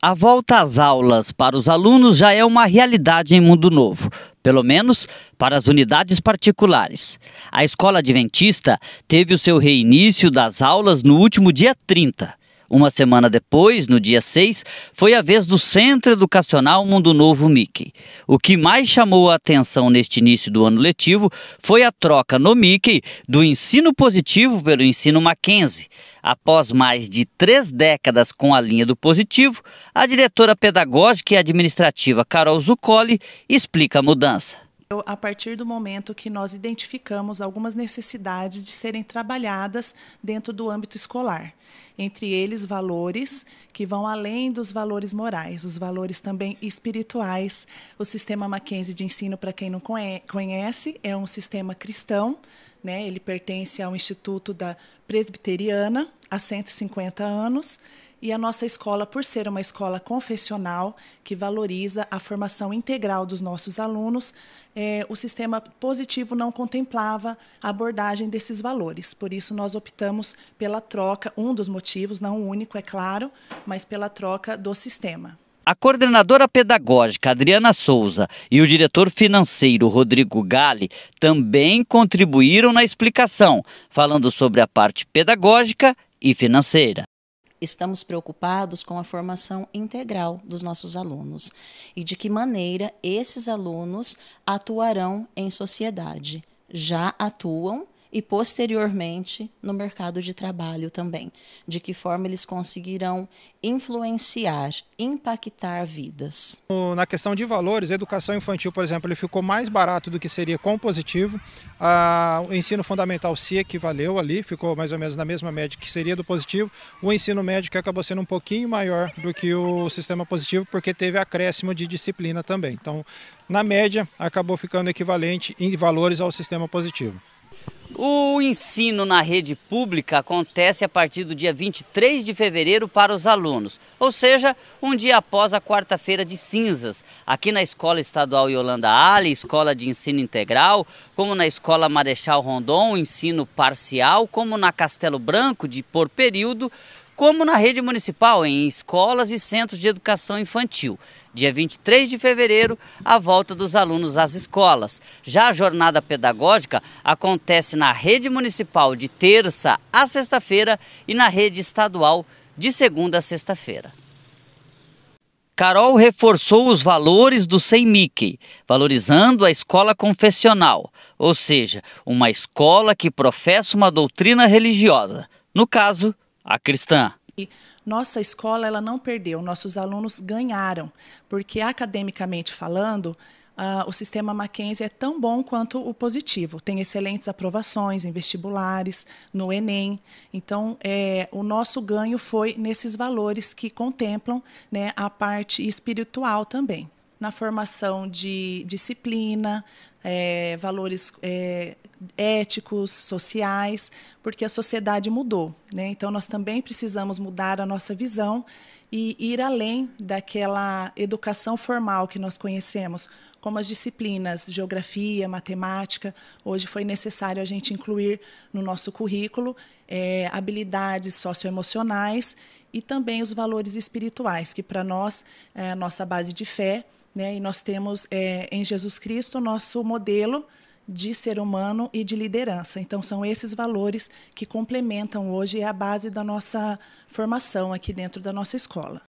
A volta às aulas para os alunos já é uma realidade em Mundo Novo, pelo menos para as unidades particulares. A escola adventista teve o seu reinício das aulas no último dia 30. Uma semana depois, no dia 6, foi a vez do Centro Educacional Mundo Novo Mickey. O que mais chamou a atenção neste início do ano letivo foi a troca no Mickey do ensino positivo pelo ensino Mackenzie. Após mais de três décadas com a linha do positivo, a diretora pedagógica e administrativa Carol Zucoli explica a mudança a partir do momento que nós identificamos algumas necessidades de serem trabalhadas dentro do âmbito escolar. Entre eles, valores que vão além dos valores morais, os valores também espirituais. O sistema Mackenzie de ensino, para quem não conhece, é um sistema cristão, né? ele pertence ao Instituto da Presbiteriana há 150 anos e a nossa escola, por ser uma escola confessional, que valoriza a formação integral dos nossos alunos, é, o sistema positivo não contemplava a abordagem desses valores. Por isso, nós optamos pela troca, um dos motivos, não o único, é claro, mas pela troca do sistema. A coordenadora pedagógica Adriana Souza e o diretor financeiro Rodrigo Gale também contribuíram na explicação, falando sobre a parte pedagógica e financeira estamos preocupados com a formação integral dos nossos alunos e de que maneira esses alunos atuarão em sociedade. Já atuam e posteriormente no mercado de trabalho também. De que forma eles conseguirão influenciar, impactar vidas. Na questão de valores, a educação infantil, por exemplo, ele ficou mais barato do que seria com o Ah, o ensino fundamental se equivaleu ali, ficou mais ou menos na mesma média que seria do positivo. O ensino médio que acabou sendo um pouquinho maior do que o sistema positivo, porque teve acréscimo de disciplina também. Então, na média, acabou ficando equivalente em valores ao sistema positivo. O ensino na rede pública acontece a partir do dia 23 de fevereiro para os alunos, ou seja, um dia após a quarta-feira de cinzas. Aqui na Escola Estadual Yolanda Ali, Escola de Ensino Integral, como na Escola Marechal Rondon, ensino parcial, como na Castelo Branco, de por período, como na rede municipal, em escolas e centros de educação infantil. Dia 23 de fevereiro, a volta dos alunos às escolas. Já a jornada pedagógica acontece na rede municipal de terça a sexta-feira e na rede estadual de segunda a sexta-feira. Carol reforçou os valores do Sem Mickey, valorizando a escola confessional, ou seja, uma escola que professa uma doutrina religiosa, no caso, a cristã. Nossa escola ela não perdeu, nossos alunos ganharam, porque academicamente falando, Uh, o sistema Mackenzie é tão bom quanto o positivo. Tem excelentes aprovações em vestibulares, no Enem. Então, é, o nosso ganho foi nesses valores que contemplam né, a parte espiritual também. Na formação de disciplina, é, valores é, éticos, sociais, porque a sociedade mudou. Né? Então, nós também precisamos mudar a nossa visão e ir além daquela educação formal que nós conhecemos, como as disciplinas geografia, matemática. Hoje foi necessário a gente incluir no nosso currículo é, habilidades socioemocionais e também os valores espirituais, que para nós é a nossa base de fé né? E nós temos é, em Jesus Cristo nosso modelo de ser humano e de liderança. Então são esses valores que complementam hoje é a base da nossa formação aqui dentro da nossa escola.